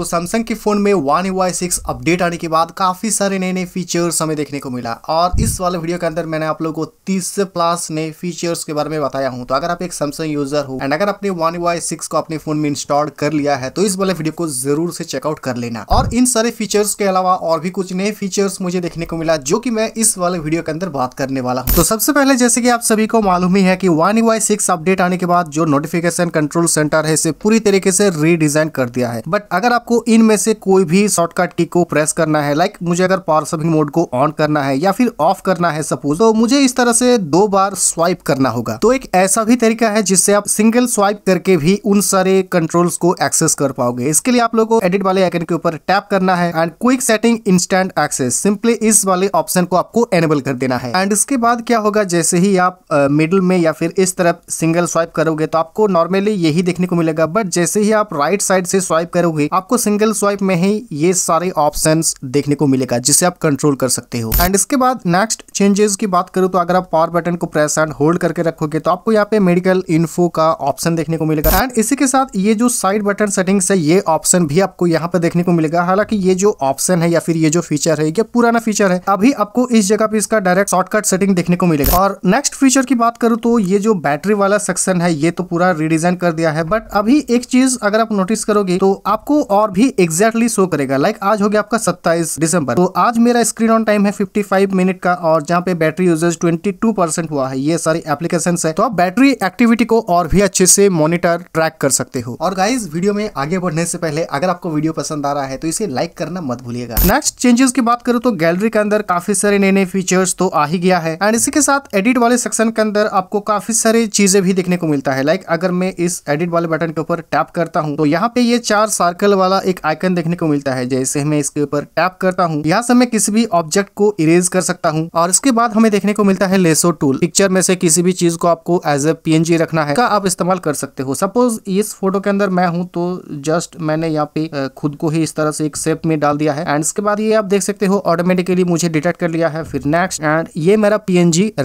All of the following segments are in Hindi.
तो सैमसंग के फ़ोन में one U I six update आने के बाद काफ़ी सारे नए नए फीचर्स हमें देखने को मिला और इस वाले वीडियो के अंदर मैंने आप लोगों को तीस से प्लस नए फीचर्स के बारे में बताया हूं तो अगर आप एक सैमसंग यूजर हो एंड अगर आपने वन यू आई सिक्स को अपने फोन में इंस्टॉल कर लिया है तो इस वाले वीडियो को जरूर से चेकआउट कर लेना और इन सारे फीचर्स के अलावा और भी कुछ नए फीचर्स मुझे देखने को मिला जो की मैं इस वाले वीडियो के अंदर बात करने वाला हूँ तो सबसे पहले जैसे की आप सभी को मालूम ही है की one U I six update आने के बाद जो नोटिफिकेशन कंट्रोल सेंटर है इसे पूरी तरीके से रीडिजाइन कर दिया है बट अगर आपको आपको इनमें से कोई भी शॉर्टकट की को प्रेस करना है लाइक मुझे अगर पावर सेविंग मोड को ऑन करना है या फिर ऑफ करना है सपोज तो मुझे इस तरह से दो बार स्वाइप करना होगा तो एक ऐसा भी तरीका है जिससे आप सिंगल स्वाइप करके भी उन सारे कंट्रोल्स को एक्सेस कर पाओगे इसके लिए आप लोगों को एडिट वाले आइकन के ऊपर टैप करना है and quick setting instant access simply इस वाले ऑप्शन को आपको एनेबल कर देना है एंड इसके बाद क्या होगा जैसे ही आप मिडिल में या फिर इस तरफ सिंगल स्वाइप करोगे तो आपको नॉर्मली यही देखने को मिलेगा बट जैसे ही आप राइट साइड से स्वाइप करोगे आपको सिंगल स्वाइप में ही ये सारे ऑप्शन देखने को मिलेगा जिसे आप कंट्रोल कर सकते हो एंड इसके बाद नेक्स्ट चेंजेस की बात करूँ तो अगर आप पावर बटन को प्रेस एंड होल्ड करके रखोगे तो आपको यहाँ पे मेडिकल इन्फो का ऑप्शन देखने को मिलेगा एंड इसी के साथ ये जो साइड बटन सेटिंग्स है ये ऑप्शन भी आपको यहाँ पे देखने को मिलेगा हालांकि ये जो ऑप्शन है या फिर ये जो फीचर है ये पुराना फीचर है अभी आपको इस जगह पे इसका डायरेक्ट शॉर्टकट सेटिंग देखने को मिलेगा और नेक्स्ट फीचर की बात करूँ तो ये जो बैटरी वाला सेक्शन है ये तो पूरा रिडिजाइन कर दिया है बट अभी एक चीज अगर आप नोटिस करोगे तो आपको और भी एग्जैक्टली शो करेगा लाइक आज हो गया आपका सत्ताईस दिसंबर तो आज मेरा स्क्रीन ऑन टाइम है 55 मिनट का और जहाँ पे बैटरी यूजेज 22 परसेंट हुआ है ये सारी एप्लीकेशन है तो आप बैटरी एक्टिविटी को और भी अच्छे से मॉनिटर ट्रैक कर सकते हो और गाइज वीडियो में आगे बढ़ने से पहले अगर आपको वीडियो पसंद आ रहा है तो इसे लाइक करना मत भूलिएगा नेक्स्ट चेंजेस की बात करूँ तो गैलरी के अंदर काफी सारे नए नए फीचर्स तो आ ही गया है एंड इसी के साथ एडिट वाले सेक्शन के अंदर आपको काफी सारी चीजें भी देखने को मिलता है लाइक अगर मैं इस एडिट वाले बटन के ऊपर टैप करता हूँ तो यहाँ पे ये चार सर्कल वाला वाला एक आइकन देखने को मिलता है जैसे मैं इसके ऊपर टैप करता हूँ यहाँ से मैं किसी भी ऑब्जेक्ट को इरेज कर सकता हूँ और इसके बाद हमें देखने को मिलता है लेसो टूल पिक्चर में से किसी भी चीज को आपको एज ए पी रखना है का आप इस्तेमाल कर सकते हो सपोज इस फोटो के अंदर मैं हूँ तो जस्ट मैंने यहाँ पे खुद को ही इस तरह से एक सेप में डाल दिया है एंड इसके बाद ये आप देख सकते हो ऑटोमेटिकली मुझे डिटेक्ट कर लिया है फिर नेक्स्ट एंड ये मेरा पी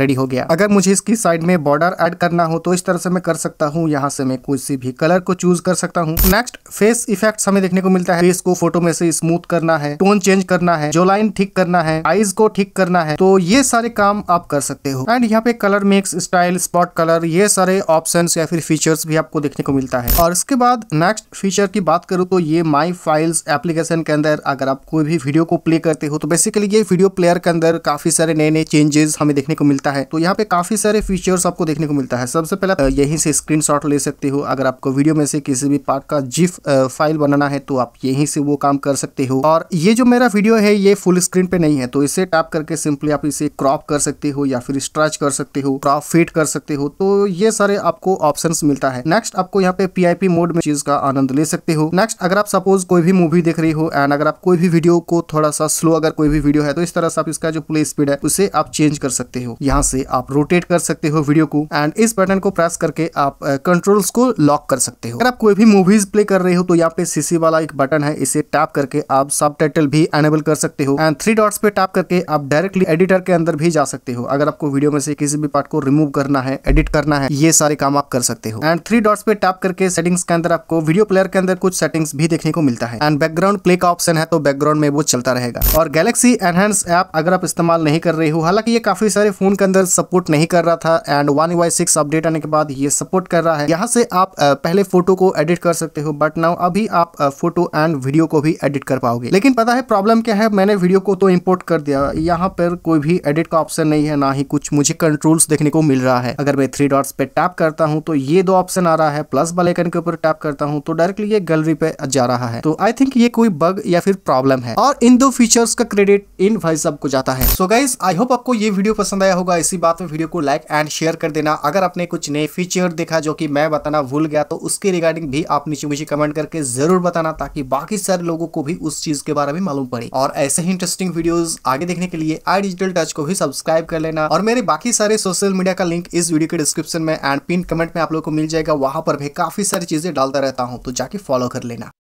रेडी हो गया अगर मुझे इसकी साइड में बॉर्डर एड करना हो तो इस तरह से मैं कर सकता हूँ यहाँ से मैं किसी भी कलर को चूज कर सकता हूँ नेक्स्ट फेस इफेक्ट हमें देखने को मिलता है फेस को फोटो में से स्मूथ करना है टोन चेंज करना है जो लाइन ठीक करना है आईज को ठीक करना है तो ये सारे काम आप कर सकते हो एंड यहाँ पे colour mix style spot colour ये सारे ऑप्शन या फिर फीचर्स भी आपको देखने को मिलता है और इसके बाद नेक्स्ट फीचर की बात करूँ तो ये माई फाइल्स एप्लीकेशन के अंदर अगर आप कोई भी वीडियो को प्ले करते हो तो बेसिकली ये वीडियो प्लेयर के अंदर काफी सारे नए नए चेंजेस हमें देखने को मिलता है तो यहाँ पे काफी सारे फीचर्स आपको देखने को मिलता है सबसे पहले तो यहीं से स्क्रीन ले सकते हो अगर आपको वीडियो में से किसी भी पार्ट का जिफ फाइल बनाना है तो आप यहीं से वो काम कर सकते हो और ये जो मेरा वीडियो है ये फुल स्क्रीन पे नहीं है तो इसे टैप करके सिंपली आप इसे क्रॉप कर सकते हो या फिर स्ट्रेच कर सकते हो क्रॉप फिट कर सकते हो तो ये सारे आपको ऑप्शन मिलता है नेक्स्ट आपको यहाँ पे पी मोड में चीज का आनंद ले सकते हो नेक्स्ट अगर आप सपोज कोई भी मूवी देख रही हो एंड अगर आप कोई भी वीडियो को थोड़ा सा स्लो अगर कोई भी वीडियो है तो इस तरह से आप इसका जो प्ले स्पीड है उसे आप चेंज कर सकते हो यहाँ से आप रोटेट कर सकते हो वीडियो को एंड इस बटन को प्रेस करके आप कंट्रोल्स को लॉक कर सकते हो अगर आप कोई भी मूवीज प्ले कर रहे हो तो यहाँ पे सीसी वाला वाला एक बटन है इसे टैप करके आप सब भी एनेबल कर सकते हो एंड थ्री डॉट्स पे टैप करके आप डायरेक्टली एडिटर के अंदर भी जा सकते हो अगर आपको वीडियो में से किसी भी पार्ट को रिमूव करना है एडिट करना है ये सारे काम आप कर सकते हो एंड थ्री डॉट्स पे टैप करके सेटिंग्स के अंदर आपको वीडियो प्लेयर के अंदर कुछ सेटिंग्स भी देखने को मिलता है एंड बैकग्राउंड प्ले का ऑप्शन है तो बैकग्राउंड में वो चलता रहेगा और गैलेक्सी एनहेंस ऐप अगर आप इस्तेमाल नहीं कर रहे हो हालांकि ये काफी सारे फोन के अंदर सपोर्ट नहीं कर रहा था and one UI six update आने के बाद ये सपोर्ट कर रहा है यहाँ से आप पहले फोटो को एडिट कर सकते हो बट नाउ अभी आप फोटो एंड वीडियो को भी एडिट कर पाओगे लेकिन पता है प्रॉब्लम क्या है मैंने वीडियो को तो इम्पोर्ट कर दिया यहाँ पर कोई भी एडिट का ऑप्शन नहीं है ना ही कुछ मुझे कंट्रोल्स देखने को मिल रहा है अगर मैं थ्री डॉट्स पे टैप करता हूँ तो ये दो ऑप्शन आ रहा है प्लस वाले आइकन के ऊपर टैप करता हूँ तो डायरेक्टली ये गैलरी पे जा रहा है तो आई थिंक ये कोई बग या फिर प्रॉब्लम है और इन दो फीचर्स का क्रेडिट इन भाई सब को जाता है सो गाइज आई होप आपको ये वीडियो पसंद आया होगा इसी बात में वीडियो को लाइक एंड शेयर कर देना अगर आपने कुछ नए फीचर देखा जो कि मैं बताना भूल गया तो उसके रिगार्डिंग भी आप नीचे मुझे कमेंट करके जरूर बताना ताकि बाकी सारे लोगों को भी उस चीज के बारे में मालूम पड़े और ऐसे ही इंटरेस्टिंग वीडियो आगे देखने के लिए आई डिजिटल टच को भी सब्सक्राइब कर लेना और मेरे बाकी सारे सोशल मीडिया का लिंक इस वीडियो के डिस्क्रिप्शन में एंड पिन कमेंट में आप लोग को मिल जाएगा वहां पर भी काफी सारी चीजें डालता रहता हूँ तो जाके फॉलो कर लेना